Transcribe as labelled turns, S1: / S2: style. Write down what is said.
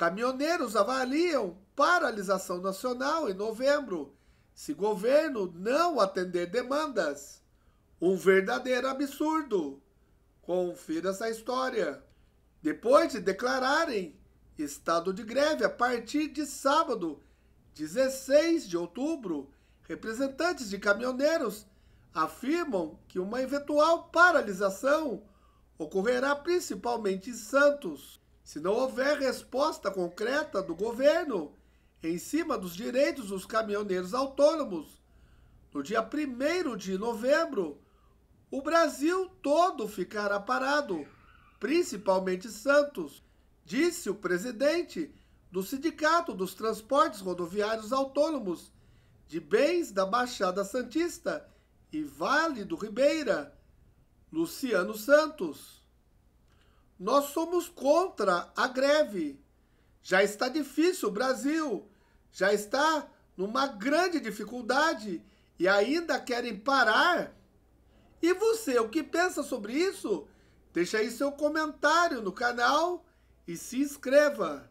S1: Caminhoneiros avaliam paralisação nacional em novembro se governo não atender demandas. Um verdadeiro absurdo. Confira essa história. Depois de declararem estado de greve a partir de sábado, 16 de outubro, representantes de caminhoneiros afirmam que uma eventual paralisação ocorrerá principalmente em Santos, se não houver resposta concreta do governo em cima dos direitos dos caminhoneiros autônomos, no dia 1 de novembro, o Brasil todo ficará parado, principalmente Santos, disse o presidente do Sindicato dos Transportes Rodoviários Autônomos de Bens da Baixada Santista e Vale do Ribeira, Luciano Santos. Nós somos contra a greve. Já está difícil o Brasil, já está numa grande dificuldade e ainda querem parar. E você, o que pensa sobre isso? Deixe aí seu comentário no canal e se inscreva.